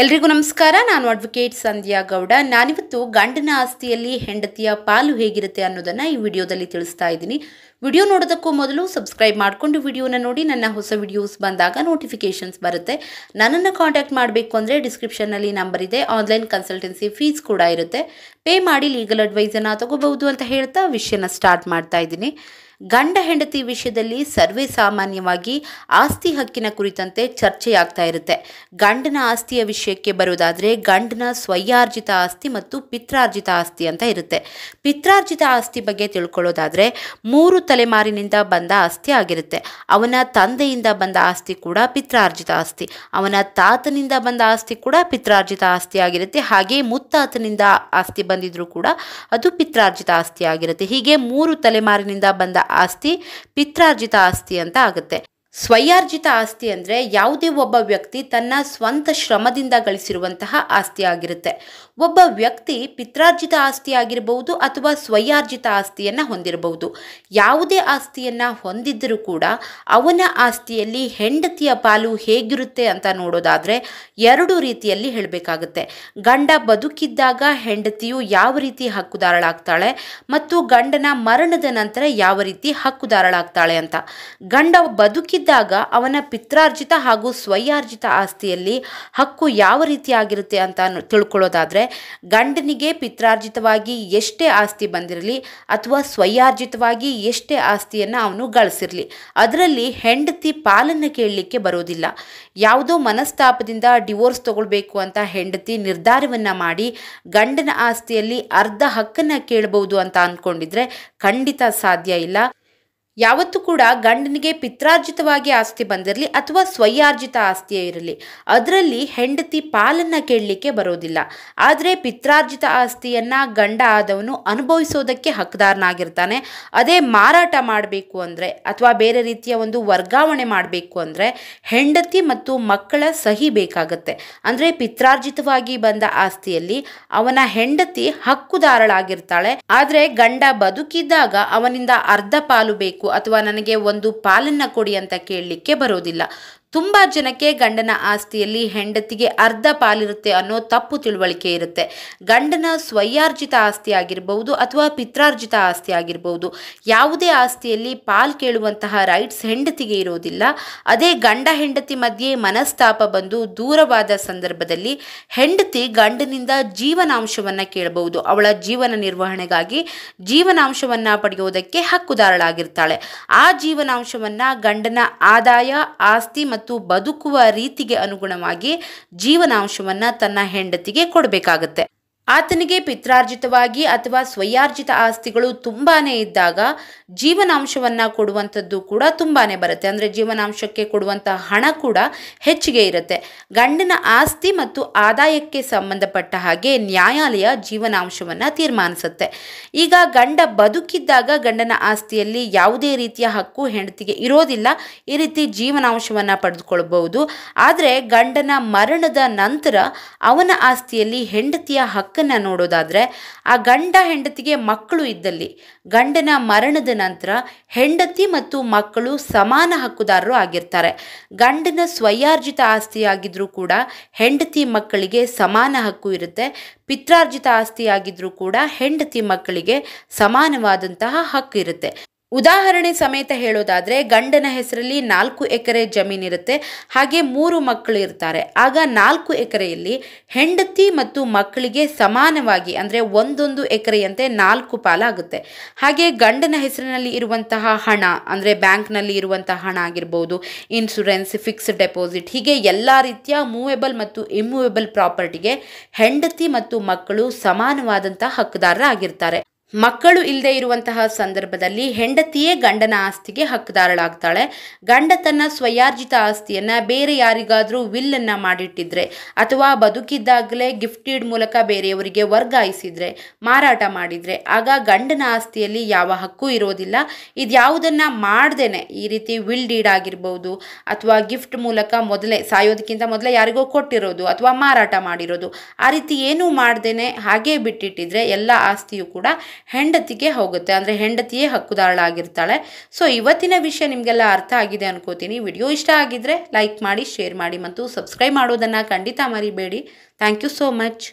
ಎಲ್ರಿಗೂ ನಮಸ್ಕಾರ ನಾನು ಅಡ್ವೊಕೇಟ್ ಸಂಧ್ಯಾ ಗೌಡ ನಾನಿವತ್ತು ಗಂಡನ ಆಸ್ತಿಯಲ್ಲಿ ಹೆಂಡತಿಯ ಪಾಲು ಹೇಗಿರುತ್ತೆ ಅನ್ನೋದನ್ನು ಈ ವಿಡಿಯೋದಲ್ಲಿ ತಿಳಿಸ್ತಾ ಇದ್ದೀನಿ ವಿಡಿಯೋ ನೋಡೋದಕ್ಕೂ ಮೊದಲು ಸಬ್ಸ್ಕ್ರೈಬ್ ಮಾಡಿಕೊಂಡು ವಿಡಿಯೋನ ನೋಡಿ ನನ್ನ ಹೊಸ ವಿಡಿಯೋಸ್ ಬಂದಾಗ ನೋಟಿಫಿಕೇಷನ್ಸ್ ಬರುತ್ತೆ ನನ್ನನ್ನು ಕಾಂಟ್ಯಾಕ್ಟ್ ಮಾಡಬೇಕು ಅಂದರೆ ಡಿಸ್ಕ್ರಿಪ್ಷನ್ನಲ್ಲಿ ನಂಬರ್ ಇದೆ ಆನ್ಲೈನ್ ಕನ್ಸಲ್ಟೆನ್ಸಿ ಫೀಸ್ ಕೂಡ ಇರುತ್ತೆ ಪೇ ಮಾಡಿ ಲೀಗಲ್ ಅಡ್ವೈಸನ್ನು ತಗೋಬಹುದು ಅಂತ ಹೇಳ್ತಾ ವಿಷಯನ ಸ್ಟಾರ್ಟ್ ಮಾಡ್ತಾ ಇದ್ದೀನಿ ಗಂಡ ಹೆಂಡತಿ ವಿಷಯದಲ್ಲಿ ಸರ್ವೇ ಸಾಮಾನ್ಯವಾಗಿ ಆಸ್ತಿ ಹಕ್ಕಿನ ಕುರಿತಂತೆ ಚರ್ಚೆಯಾಗ್ತಾ ಇರುತ್ತೆ ಗಂಡನ ಆಸ್ತಿಯ ವಿಷಯಕ್ಕೆ ಬರೋದಾದರೆ ಗಂಡನ ಸ್ವಯಾರ್ಜಿತ ಆಸ್ತಿ ಮತ್ತು ಪಿತ್ರಾರ್ಜಿತ ಆಸ್ತಿ ಅಂತ ಇರುತ್ತೆ ಪಿತ್ರಾರ್ಜಿತ ಆಸ್ತಿ ಬಗ್ಗೆ ತಿಳ್ಕೊಳ್ಳೋದಾದರೆ ಮೂರು ತಲೆಮಾರಿನಿಂದ ಬಂದ ಆಸ್ತಿ ಆಗಿರುತ್ತೆ ಅವನ ತಂದೆಯಿಂದ ಬಂದ ಆಸ್ತಿ ಕೂಡ ಪಿತ್ರಾರ್ಜಿತ ಆಸ್ತಿ ಅವನ ತಾತನಿಂದ ಬಂದ ಆಸ್ತಿ ಕೂಡ ಪಿತ್ರಾರ್ಜಿತ ಆಸ್ತಿ ಆಗಿರುತ್ತೆ ಹಾಗೆ ಮುತ್ತಾತನಿಂದ ಆಸ್ತಿ ಬಂದಿದ್ರೂ ಕೂಡ ಅದು ಪಿತ್ರಾರ್ಜಿತ ಆಸ್ತಿ ಆಗಿರುತ್ತೆ ಹೀಗೆ ಮೂರು ತಲೆಮಾರಿನಿಂದ ಬಂದ ಆಸ್ತಿ ಪಿತ್ರಾರ್ಜಿತ ಆಸ್ತಿ ಅಂತ ಆಗುತ್ತೆ ಸ್ವಯಾರ್ಜಿತ ಆಸ್ತಿ ಅಂದರೆ ಯಾವುದೇ ಒಬ್ಬ ವ್ಯಕ್ತಿ ತನ್ನ ಸ್ವಂತ ಶ್ರಮದಿಂದ ಗಳಿಸಿರುವಂತಹ ಆಸ್ತಿ ಆಗಿರುತ್ತೆ ಒಬ್ಬ ವ್ಯಕ್ತಿ ಪಿತ್ರಾರ್ಜಿತ ಆಸ್ತಿ ಆಗಿರಬಹುದು ಅಥವಾ ಸ್ವಯಾರ್ಜಿತ ಆಸ್ತಿಯನ್ನು ಹೊಂದಿರಬಹುದು ಯಾವುದೇ ಆಸ್ತಿಯನ್ನು ಹೊಂದಿದ್ದರೂ ಕೂಡ ಅವನ ಆಸ್ತಿಯಲ್ಲಿ ಹೆಂಡತಿಯ ಪಾಲು ಹೇಗಿರುತ್ತೆ ಅಂತ ನೋಡೋದಾದರೆ ಎರಡು ರೀತಿಯಲ್ಲಿ ಹೇಳಬೇಕಾಗುತ್ತೆ ಗಂಡ ಬದುಕಿದ್ದಾಗ ಹೆಂಡತಿಯು ಯಾವ ರೀತಿ ಹಕ್ಕುದಾರಳಾಗ್ತಾಳೆ ಮತ್ತು ಗಂಡನ ಮರಣದ ನಂತರ ಯಾವ ರೀತಿ ಹಕ್ಕುದಾರಳಾಗ್ತಾಳೆ ಅಂತ ಗಂಡ ಬದುಕಿ ಹೀಗಿದ್ದಾಗ ಅವನ ಪಿತ್ರಾರ್ಜಿತ ಹಾಗೂ ಸ್ವಯಾರ್ಜಿತ ಆಸ್ತಿಯಲ್ಲಿ ಹಕ್ಕು ಯಾವ ರೀತಿಯಾಗಿರುತ್ತೆ ಅಂತ ತಿಳ್ಕೊಳ್ಳೋದಾದರೆ ಗಂಡನಿಗೆ ಪಿತ್ರಾರ್ಜಿತವಾಗಿ ಎಷ್ಟೇ ಆಸ್ತಿ ಬಂದಿರಲಿ ಅಥವಾ ಸ್ವಯಾರ್ಜಿತವಾಗಿ ಎಷ್ಟೇ ಆಸ್ತಿಯನ್ನು ಅವನು ಗಳಿಸಿರಲಿ ಅದರಲ್ಲಿ ಹೆಂಡತಿ ಪಾಲನ್ನು ಕೇಳಲಿಕ್ಕೆ ಬರೋದಿಲ್ಲ ಯಾವುದೋ ಮನಸ್ತಾಪದಿಂದ ಡಿವೋರ್ಸ್ ತಗೊಳ್ಬೇಕು ಅಂತ ಹೆಂಡತಿ ನಿರ್ಧಾರವನ್ನು ಮಾಡಿ ಗಂಡನ ಆಸ್ತಿಯಲ್ಲಿ ಅರ್ಧ ಹಕ್ಕನ್ನು ಕೇಳಬಹುದು ಅಂತ ಅಂದ್ಕೊಂಡಿದ್ರೆ ಖಂಡಿತ ಸಾಧ್ಯ ಇಲ್ಲ ಯಾವತ್ತೂ ಕೂಡ ಗಂಡನಿಗೆ ಪಿತ್ರಾರ್ಜಿತವಾಗಿ ಆಸ್ತಿ ಬಂದಿರಲಿ ಅಥವಾ ಸ್ವಯಾರ್ಜಿತ ಆಸ್ತಿಯೇ ಇರಲಿ ಅದರಲ್ಲಿ ಹೆಂಡತಿ ಪಾಲನ್ನು ಕೇಳಲಿಕ್ಕೆ ಬರೋದಿಲ್ಲ ಆದರೆ ಪಿತ್ರಾರ್ಜಿತ ಆಸ್ತಿಯನ್ನು ಗಂಡ ಆದವನು ಅನುಭವಿಸೋದಕ್ಕೆ ಹಕ್ಕದಾರನಾಗಿರ್ತಾನೆ ಅದೇ ಮಾರಾಟ ಮಾಡಬೇಕು ಅಂದರೆ ಅಥವಾ ಬೇರೆ ರೀತಿಯ ಒಂದು ವರ್ಗಾವಣೆ ಮಾಡಬೇಕು ಅಂದರೆ ಹೆಂಡತಿ ಮತ್ತು ಮಕ್ಕಳ ಸಹಿ ಬೇಕಾಗತ್ತೆ ಅಂದರೆ ಪಿತ್ರಾರ್ಜಿತವಾಗಿ ಬಂದ ಆಸ್ತಿಯಲ್ಲಿ ಅವನ ಹೆಂಡತಿ ಹಕ್ಕುದಾರಳಾಗಿರ್ತಾಳೆ ಆದರೆ ಗಂಡ ಬದುಕಿದ್ದಾಗ ಅವನಿಂದ ಅರ್ಧ ಪಾಲು ಬೇಕು ಅಥವಾ ನನಗೆ ಒಂದು ಪಾಲನ್ನು ಕೊಡಿ ಅಂತ ಕೇಳಲಿಕ್ಕೆ ಬರೋದಿಲ್ಲ ತುಂಬ ಜನಕ್ಕೆ ಗಂಡನ ಆಸ್ತಿಯಲ್ಲಿ ಹೆಂಡತಿಗೆ ಅರ್ಧ ಪಾಲಿರುತ್ತೆ ಅನ್ನೋ ತಪ್ಪು ತಿಳುವಳಿಕೆ ಇರುತ್ತೆ ಗಂಡನ ಸ್ವಯಾರ್ಜಿತ ಆಸ್ತಿ ಆಗಿರಬಹುದು ಅಥವಾ ಪಿತ್ರಾರ್ಜಿತ ಆಸ್ತಿ ಆಗಿರಬಹುದು ಯಾವುದೇ ಆಸ್ತಿಯಲ್ಲಿ ಪಾಲ್ ಕೇಳುವಂತಹ ರೈಟ್ಸ್ ಹೆಂಡತಿಗೆ ಇರೋದಿಲ್ಲ ಅದೇ ಗಂಡ ಹೆಂಡತಿ ಮಧ್ಯೆ ಮನಸ್ತಾಪ ಬಂದು ದೂರವಾದ ಸಂದರ್ಭದಲ್ಲಿ ಹೆಂಡತಿ ಗಂಡನಿಂದ ಜೀವನಾಂಶವನ್ನು ಕೇಳಬಹುದು ಅವಳ ಜೀವನ ನಿರ್ವಹಣೆಗಾಗಿ ಜೀವನಾಂಶವನ್ನು ಪಡೆಯುವುದಕ್ಕೆ ಹಕ್ಕುದಾರಳಾಗಿರ್ತಾಳೆ ಆ ಜೀವನಾಂಶವನ್ನು ಗಂಡನ ಆದಾಯ ಆಸ್ತಿ ಮತ್ತು ಮತ್ತು ಬದುಕುವ ರೀತಿಗೆ ಅನುಗುಣವಾಗಿ ಜೀವನಾಂಶವನ್ನು ತನ್ನ ಹೆಂಡತಿಗೆ ಕೊಡಬೇಕಾಗತ್ತೆ ಆತನಿಗೆ ಪಿತ್ರಾರ್ಜಿತವಾಗಿ ಅಥವಾ ಸ್ವಯಾರ್ಜಿತ ಆಸ್ತಿಗಳು ತುಂಬಾ ಇದ್ದಾಗ ಜೀವನಾಂಶವನ್ನು ಕೊಡುವಂಥದ್ದು ಕೂಡ ತುಂಬಾ ಬರುತ್ತೆ ಅಂದರೆ ಜೀವನಾಂಶಕ್ಕೆ ಕೊಡುವಂಥ ಹಣ ಕೂಡ ಹೆಚ್ಚಿಗೆ ಇರುತ್ತೆ ಗಂಡನ ಆಸ್ತಿ ಮತ್ತು ಆದಾಯಕ್ಕೆ ಸಂಬಂಧಪಟ್ಟ ಹಾಗೆ ನ್ಯಾಯಾಲಯ ಜೀವನಾಂಶವನ್ನು ತೀರ್ಮಾನಿಸುತ್ತೆ ಈಗ ಗಂಡ ಬದುಕಿದ್ದಾಗ ಗಂಡನ ಆಸ್ತಿಯಲ್ಲಿ ಯಾವುದೇ ರೀತಿಯ ಹಕ್ಕು ಹೆಂಡತಿಗೆ ಇರೋದಿಲ್ಲ ಈ ರೀತಿ ಜೀವನಾಂಶವನ್ನು ಪಡೆದುಕೊಳ್ಬಹುದು ಆದರೆ ಗಂಡನ ಮರಣದ ನಂತರ ಅವನ ಆಸ್ತಿಯಲ್ಲಿ ಹೆಂಡತಿಯ ಹಕ್ಕು ಹಕ್ಕನ್ನು ನೋಡೋದಾದರೆ ಆ ಗಂಡ ಹೆಂಡತಿಗೆ ಮಕ್ಕಳು ಇದ್ದಲ್ಲಿ ಗಂಡನ ಮರಣದ ನಂತರ ಹೆಂಡತಿ ಮತ್ತು ಮಕ್ಕಳು ಸಮಾನ ಹಕ್ಕುದಾರರು ಆಗಿರ್ತಾರೆ ಗಂಡನ ಸ್ವಯಾರ್ಜಿತ ಆಸ್ತಿಯಾಗಿದ್ದರೂ ಕೂಡ ಹೆಂಡತಿ ಮಕ್ಕಳಿಗೆ ಸಮಾನ ಹಕ್ಕು ಇರುತ್ತೆ ಪಿತ್ರಾರ್ಜಿತ ಆಸ್ತಿಯಾಗಿದ್ದರೂ ಕೂಡ ಹೆಂಡತಿ ಮಕ್ಕಳಿಗೆ ಸಮಾನವಾದಂತಹ ಹಕ್ಕು ಇರುತ್ತೆ ಉದಾಹರಣೆ ಸಮೇತ ಹೇಳೋದಾದರೆ ಗಂಡನ ಹೆಸರಲ್ಲಿ ನಾಲ್ಕು ಎಕರೆ ಜಮೀನಿರುತ್ತೆ ಹಾಗೆ ಮೂರು ಮಕ್ಕಳು ಇರ್ತಾರೆ ಆಗ ನಾಲ್ಕು ಎಕರೆಯಲ್ಲಿ ಹೆಂಡತಿ ಮತ್ತು ಮಕ್ಕಳಿಗೆ ಸಮಾನವಾಗಿ ಅಂದರೆ ಒಂದೊಂದು ಎಕರೆಯಂತೆ ನಾಲ್ಕು ಪಾಲಾಗುತ್ತೆ ಹಾಗೆ ಗಂಡನ ಹೆಸರಿನಲ್ಲಿ ಇರುವಂತಹ ಹಣ ಅಂದರೆ ಬ್ಯಾಂಕ್ನಲ್ಲಿ ಇರುವಂತಹ ಹಣ ಆಗಿರ್ಬೋದು ಇನ್ಶೂರೆನ್ಸ್ ಫಿಕ್ಸ್ಡ್ ಡೆಪಾಸಿಟ್ ಹೀಗೆ ಎಲ್ಲ ರೀತಿಯ ಮೂವೆಬಲ್ ಮತ್ತು ಇಮ್ಮೂವೆಬಲ್ ಪ್ರಾಪರ್ಟಿಗೆ ಹೆಂಡತಿ ಮತ್ತು ಮಕ್ಕಳು ಸಮಾನವಾದಂಥ ಹಕ್ಕುದಾರರಾಗಿರ್ತಾರೆ ಮಕ್ಕಳು ಇಲ್ಲದೆ ಇರುವಂತಹ ಸಂದರ್ಭದಲ್ಲಿ ಹೆಂಡತಿಯೇ ಗಂಡನ ಆಸ್ತಿಗೆ ಹಕ್ಕುದಾರಳಾಗ್ತಾಳೆ ಗಂಡ ತನ್ನ ಸ್ವಯಾರ್ಜಿತ ಆಸ್ತಿಯನ್ನು ಬೇರೆ ಯಾರಿಗಾದರೂ ವಿಲ್ಲನ್ನು ಮಾಡಿಟ್ಟಿದ್ರೆ ಅಥವಾ ಬದುಕಿದ್ದಾಗಲೇ ಗಿಫ್ಟೀಡ್ ಮೂಲಕ ಬೇರೆಯವರಿಗೆ ವರ್ಗಾಯಿಸಿದರೆ ಮಾರಾಟ ಮಾಡಿದರೆ ಆಗ ಗಂಡನ ಆಸ್ತಿಯಲ್ಲಿ ಯಾವ ಹಕ್ಕು ಇರೋದಿಲ್ಲ ಇದು ಯಾವುದನ್ನು ಮಾಡ್ದೇನೆ ಈ ರೀತಿ ವಿಲ್ ಡೀಡ್ ಆಗಿರ್ಬೋದು ಅಥವಾ ಗಿಫ್ಟ್ ಮೂಲಕ ಮೊದಲೇ ಸಾಯೋದಕ್ಕಿಂತ ಮೊದಲೇ ಯಾರಿಗೋ ಕೊಟ್ಟಿರೋದು ಅಥವಾ ಮಾರಾಟ ಮಾಡಿರೋದು ಆ ರೀತಿ ಏನೂ ಮಾಡ್ದೇನೆ ಹಾಗೇ ಬಿಟ್ಟಿಟ್ಟಿದ್ರೆ ಎಲ್ಲ ಆಸ್ತಿಯೂ ಕೂಡ ಹೆಂಡತಿಗೆ ಹೋಗುತ್ತೆ ಅಂದರೆ ಹೆಂಡತಿಯೇ ಹಕ್ಕುದಾರಳಾಗಿರ್ತಾಳೆ ಸೊ ಇವತ್ತಿನ ವಿಷಯ ನಿಮಗೆಲ್ಲ ಅರ್ಥ ಆಗಿದೆ ಅನ್ಕೋತೀನಿ ವಿಡಿಯೋ ಇಷ್ಟ ಆಗಿದ್ರೆ ಲೈಕ್ ಮಾಡಿ ಶೇರ್ ಮಾಡಿ ಮತ್ತು ಸಬ್ಸ್ಕ್ರೈಬ್ ಮಾಡೋದನ್ನು ಖಂಡಿತ ಮರಿಬೇಡಿ ಥ್ಯಾಂಕ್ ಯು ಸೋ ಮಚ್